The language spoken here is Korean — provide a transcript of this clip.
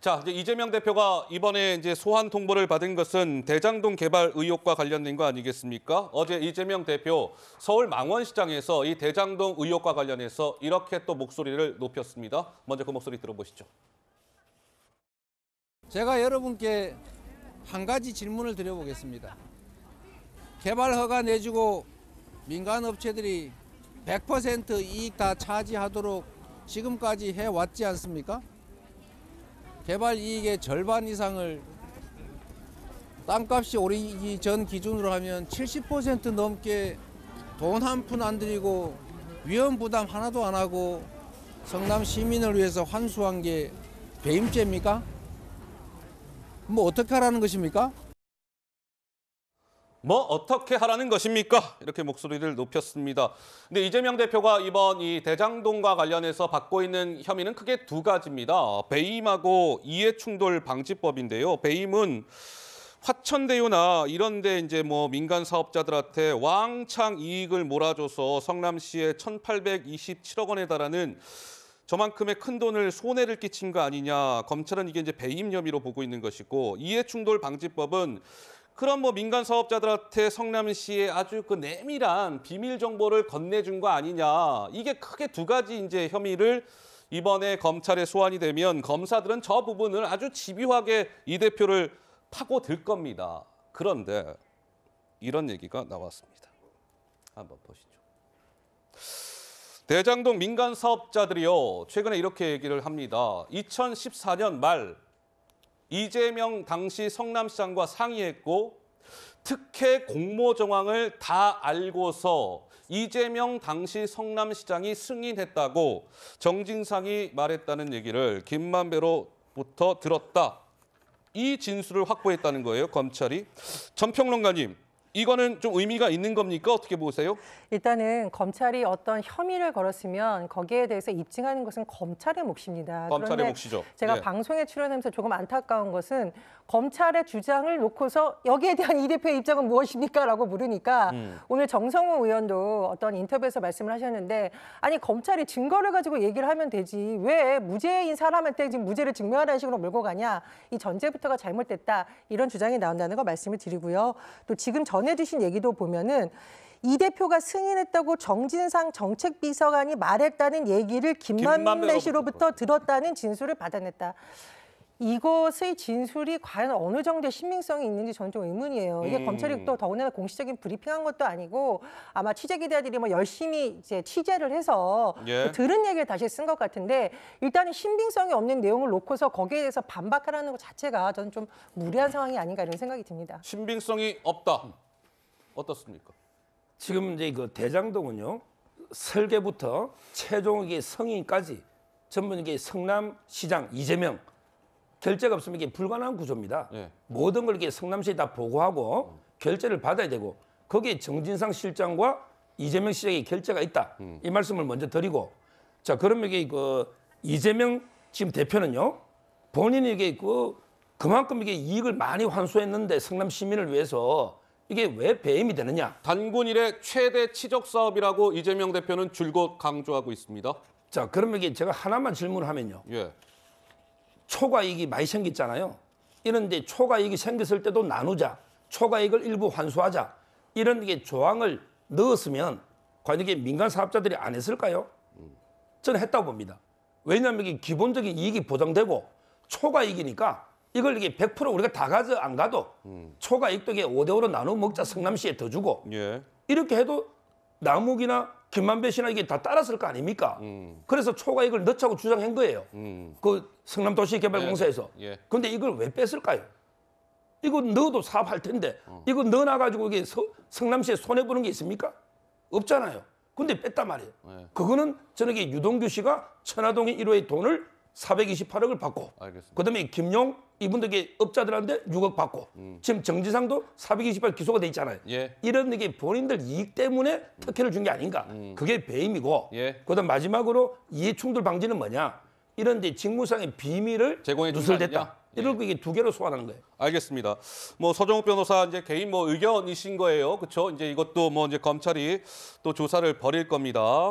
자, 이제 이재명 대표가 이번에 이제 소환 통보를 받은 것은 대장동 개발 의혹과 관련된 거 아니겠습니까? 어제 이재명 대표 서울 망원시장에서 이 대장동 의혹과 관련해서 이렇게 또 목소리를 높였습니다. 먼저 그 목소리 들어보시죠. 제가 여러분께 한 가지 질문을 드려보겠습니다. 개발 허가 내주고 민간 업체들이 100% 이익 다 차지하도록 지금까지 해왔지 않습니까? 개발 이익의 절반 이상을 땅값이 오르기 전 기준으로 하면 70% 넘게 돈 한 푼 안 들이고 위험 부담 하나도 안 하고 성남 시민을 위해서 환수한 게 배임죄입니까? 뭐 어떻게 하라는 것입니까? 뭐 어떻게 하라는 것입니까? 이렇게 목소리를 높였습니다. 근데 이재명 대표가 이번 이 대장동과 관련해서 받고 있는 혐의는 크게 두 가지입니다. 배임하고 이해충돌 방지법인데요. 배임은 화천대유나 이런 데 이제 뭐 민간 사업자들한테 왕창 이익을 몰아줘서 성남시에 1,827억 원에 달하는 저만큼의 큰 돈을 손해를 끼친 거 아니냐. 검찰은 이게 이제 배임 혐의로 보고 있는 것이고 이해충돌 방지법은 그런 뭐 민간 사업자들한테 성남시의 아주 그 내밀한 비밀 정보를 건네준 거 아니냐. 이게 크게 두 가지 이제 혐의를 이번에 검찰에 소환이 되면 검사들은 저 부분을 아주 집요하게 이 대표를 파고들 겁니다. 그런데 이런 얘기가 나왔습니다. 한번 보시죠. 대장동 민간 사업자들이요. 최근에 이렇게 얘기를 합니다. 2014년 말 이재명 당시 성남시장과 상의했고 특혜 공모 정황을 다 알고서 이재명 당시 성남시장이 승인했다고 정진상이 말했다는 얘기를 김만배로부터 들었다. 이 진술을 확보했다는 거예요, 검찰이. 전평론가님. 이거는 좀 의미가 있는 겁니까? 어떻게 보세요? 일단은 검찰이 어떤 혐의를 걸었으면 거기에 대해서 입증하는 것은 검찰의 몫입니다. 검찰의 몫이죠. 제가 네. 방송에 출연하면서 조금 안타까운 것은 검찰의 주장을 놓고서 여기에 대한 이 대표의 입장은 무엇입니까? 라고 물으니까 음. 오늘 정성호 의원도 어떤 인터뷰에서 말씀을 하셨는데 아니 검찰이 증거를 가지고 얘기를 하면 되지 왜 무죄인 사람한테 지금 무죄를 증명하라는 식으로 몰고 가냐 이 전제부터가 잘못됐다 이런 주장이 나온다는 거 말씀을 드리고요. 또 지금 저 전해주신 얘기도 보면은 이 대표가 승인했다고 정진상 정책비서관이 말했다는 얘기를 김만배 씨로부터 들었다는 진술을 받아냈다. 이것의 진술이 과연 어느 정도의 신빙성이 있는지 저좀 의문이에요. 이게 음. 검찰이 또 더군다나 공식적인 브리핑한 것도 아니고 아마 취재 기자들이 뭐 열심히 이제 취재를 해서 예. 들은 얘기를 다시 쓴 것 같은데 일단은 신빙성이 없는 내용을 놓고서 거기에 대해서 반박하라는 것 자체가 저는 좀 무리한 상황이 아닌가 이런 생각이 듭니다. 신빙성이 없다. 어떻습니까? 지금 이제 그 대장동은요 설계부터 최종 이 성인까지 전부 이게 성남시장 이재명 결제가 없으면 이게 불가능한 구조입니다. 네. 모든 걸 이게 성남시에 다 보고하고 음. 결제를 받아야 되고 거기에 정진상 실장과 이재명 시장의 결제가 있다. 음. 이 말씀을 먼저 드리고 자 그러면 이게 그 이재명 지금 대표는요 본인에게그 그만큼 이게 이익을 많이 환수했는데 성남 시민을 위해서 이게 왜 배임이 되느냐? 단군일의 최대 치적 사업이라고 이재명 대표는 줄곧 강조하고 있습니다. 자, 그러면 이게 제가 하나만 질문하면요. 예. 초과이익이 많이 생겼잖아요. 이런데 초과이익이 생겼을 때도 나누자. 초과이익을 일부 환수하자. 이런 게 조항을 넣었으면 과연 이게 민간 사업자들이 안 했을까요? 저는 했다고 봅니다. 왜냐하면 이게 기본적인 이익이 보장되고 초과이익이니까 이걸 이게 100% 우리가 다 가져 안 가도 음. 초과익득에 5대5로 나눠 먹자 성남시에 더 주고 예. 이렇게 해도 남욱이나 김만배 씨나 이게 다 따랐을 거 아닙니까? 음. 그래서 초과 이걸 넣자고 주장한 거예요. 음. 그 성남도시개발공사에서. 예. 예. 근데 이걸 왜 뺐을까요? 이거 넣어도 사업할 텐데 어. 이거 넣어놔가지고 이게 서, 성남시에 손해보는 게 있습니까? 없잖아요. 근데 뺐단 말이에요. 예. 그거는 저는 이게 유동규 씨가 천화동의 1호의 돈을 428억을 받고 그다음에 김용 이분들에게 업자들한테 6억 받고 음. 지금 정지상도 428 기소가 돼 있잖아요. 예. 이런 게 본인들 이익 때문에 특혜를 준 게 아닌가. 음. 그게 배임이고 예. 그다음 마지막으로 이해충돌 방지는 뭐냐. 이런 데 직무상의 비밀을 제공해 누설됐다. 이럴 예. 이게 두 개로 소환하는 거예요. 알겠습니다. 뭐 서정욱 변호사 이제 개인 뭐 의견이신 거예요. 그렇죠? 이제 이것도 뭐 이제 검찰이 또 조사를 벌일 겁니다.